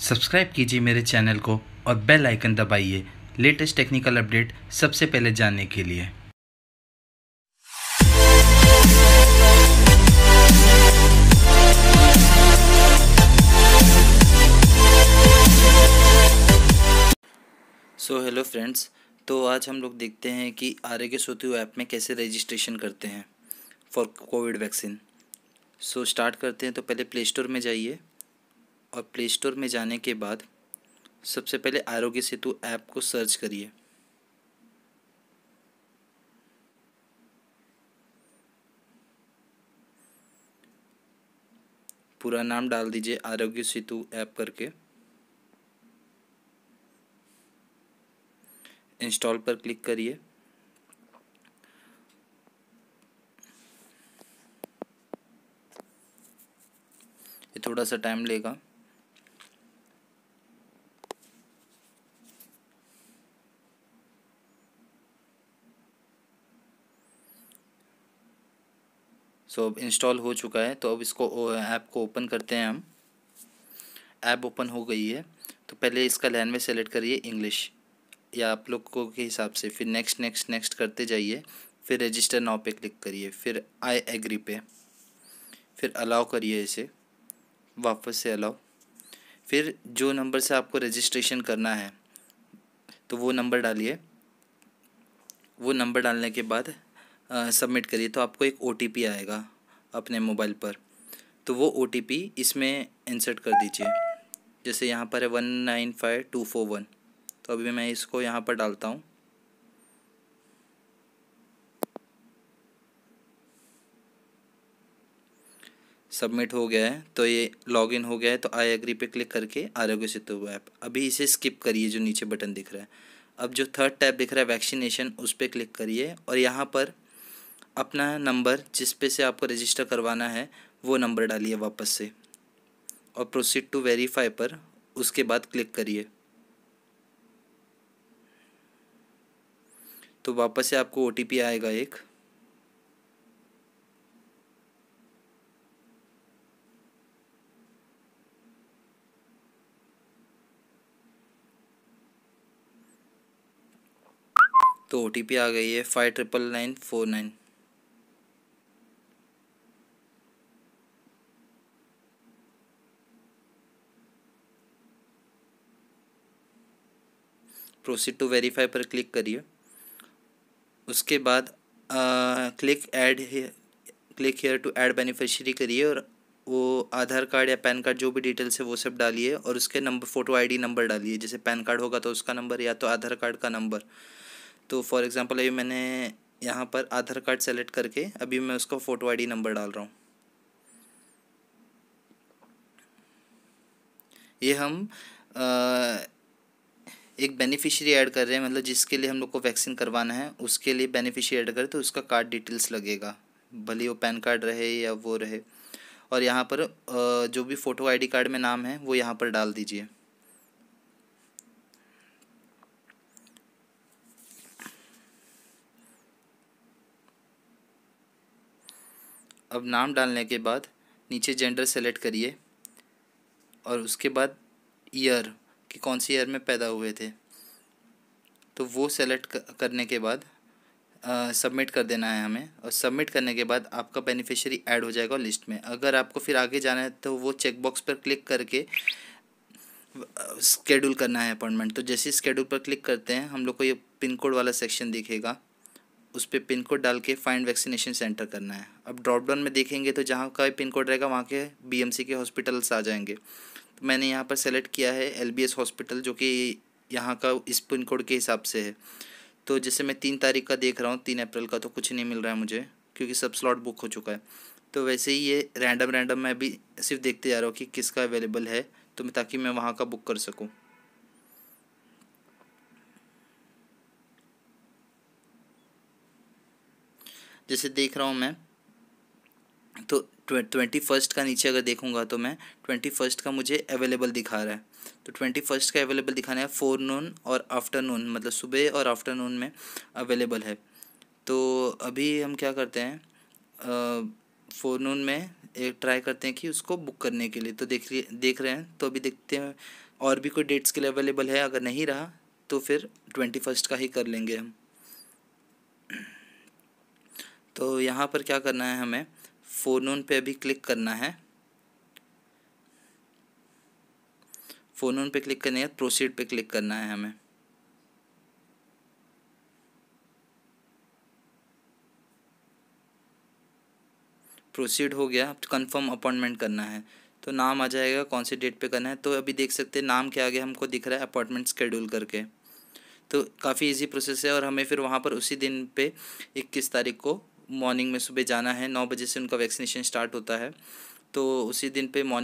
subscribe कीजिए मेरे channel को और बेल आइकन दबाइए लेटेस्ट टेक्निकल अपडेट सबसे पहले जानने के लिए सो हेलो फ्रेंड्स तो आज हम लोग देखते हैं कि आरोग्य सोतु ऐप में कैसे रजिस्ट्रेशन करते हैं for Covid vaccine so start करते हैं तो पहले प्ले स्टोर में जाइए और प्ले स्टोर में जाने के बाद सबसे पहले आरोग्य सेतु ऐप को सर्च करिए पूरा नाम डाल दीजिए आरोग्य सेतु ऐप करके इंस्टॉल पर क्लिक करिए ये थोड़ा सा टाइम लेगा सो अब इंस्टॉल हो चुका है तो अब इसको ऐप को ओपन करते हैं हम ऐप ओपन हो गई है तो पहले इसका लैंग्वेज सेलेक्ट करिए इंग्लिश या आप लोग को के हिसाब से फिर नेक्स्ट नेक्स्ट नेक्स्ट करते जाइए फिर रजिस्टर नाव पे क्लिक करिए फिर आई एग्री पे फिर अलाउ करिए इसे वापस से अलाउ फिर जो नंबर से आपको रजिस्ट्रेशन करना है तो वो नंबर डालिए वो नंबर डालने के बाद सबमिट करिए तो आपको एक ओ आएगा अपने मोबाइल पर तो वो ओ इसमें इंसर्ट कर दीजिए जैसे यहाँ पर है one nine five two four one तो अभी मैं इसको यहाँ पर डालता हूँ सबमिट हो गया है तो ये लॉगिन हो गया है तो आई एग्री पे क्लिक करके आरोग्य सेतु ऐप अभी इसे स्किप करिए जो नीचे बटन दिख रहा है अब जो थर्ड टैब दिख रहा है वैक्सीनेशन उस पर क्लिक करिए और यहाँ पर अपना नंबर जिस पे से आपको रजिस्टर करवाना है वो नंबर डालिए वापस से और प्रोसीड टू वेरीफाई पर उसके बाद क्लिक करिए तो वापस से आपको ओ आएगा एक तो ओ आ गई है five triple nine four nine proceed to verify पर क्लिक करिए उसके बाद click add click here to add beneficiary करिए और वो आधार कार्ड या पैन कार्ड जो भी डिटेल्स है वो सब डालिए और उसके नंबर फ़ोटो आईडी नंबर डालिए जैसे पैन कार्ड होगा तो उसका नंबर या तो आधार कार्ड का नंबर तो फॉर एग्ज़ाम्पल अभी मैंने यहाँ पर आधार कार्ड सेलेक्ट करके अभी मैं उसका फ़ोटो आईडी नंबर डाल रहा हूँ ये हम एक बेनिफिशियरी ऐड कर रहे हैं मतलब जिसके लिए हम लोग को वैक्सीन करवाना है उसके लिए बेनिफिशियरी ऐड करें तो उसका कार्ड डिटेल्स लगेगा भले वो पैन कार्ड रहे या वो रहे और यहाँ पर जो भी फ़ोटो आईडी कार्ड में नाम है वो यहाँ पर डाल दीजिए अब नाम डालने के बाद नीचे जेंडर सेलेक्ट करिए और उसके बाद ईयर कि कौन सी ईयर में पैदा हुए थे तो वो सेलेक्ट करने के बाद सबमिट कर देना है हमें और सबमिट करने के बाद आपका बेनिफिशियरी ऐड हो जाएगा लिस्ट में अगर आपको फिर आगे जाना है तो वो चेकबॉक्स पर क्लिक करके स्केड्यूल करना है अपॉइंटमेंट तो जैसे स्केड्यूल पर क्लिक करते हैं हम लोग को ये पिन कोड वाला सेक्शन दिखेगा उस पर पिन कोड डाल के फाइंड वैक्सीनेशन सेंटर करना है अब ड्रॉप डाउन में देखेंगे तो जहाँ का पिन कोड रहेगा वहाँ के बीएमसी के हॉस्पिटल्स आ जाएंगे तो मैंने यहाँ पर सेलेक्ट किया है एल हॉस्पिटल जो कि यहाँ का इस पिन कोड के हिसाब से है तो जैसे मैं तीन तारीख का देख रहा हूँ तीन अप्रैल का तो कुछ नहीं मिल रहा है मुझे क्योंकि सब स्लॉट बुक हो चुका है तो वैसे ही ये रैंडम रैंडम मैं भी सिर्फ देखते जा रहा हूँ कि किसका अवेलेबल है तो मैं ताकि मैं वहाँ का बुक कर सकूँ जैसे देख रहा हूँ मैं तो ट्वेंटी फर्स्ट का नीचे अगर देखूंगा तो मैं ट्वेंटी फर्स्ट का मुझे अवेलेबल दिखा रहा है तो ट्वेंटी फर्स्ट का अवेलेबल दिखाना है फोर नून और आफ्टरनून मतलब सुबह और आफ्टरनून में अवेलेबल है तो अभी हम क्या करते हैं फोर नून में एक ट्राई करते हैं कि उसको बुक करने के लिए तो देख देख रहे हैं तो अभी देखते हैं और भी कोई डेट्स के लिए अवेलेबल है अगर नहीं रहा तो फिर ट्वेंटी फर्स्ट का ही कर लेंगे हम तो यहाँ पर क्या करना है हमें नोन पर अभी क्लिक करना है नोन पर क्लिक करने के बाद प्रोसीड पे क्लिक करना है हमें प्रोसीड हो गया कंफर्म अपॉइंटमेंट करना है तो नाम आ जाएगा कौन से डेट पे करना है तो अभी देख सकते हैं नाम के आगे हमको दिख रहा है अपॉइंटमेंट स्केड्यूल करके तो काफ़ी इजी प्रोसेस है और हमें फिर वहाँ पर उसी दिन पे इक्कीस तारीख को मॉर्निंग में सुबह जाना है नौ बजे से उनका वैक्सीनेशन स्टार्ट होता है तो उसी दिन पे मॉर्निंग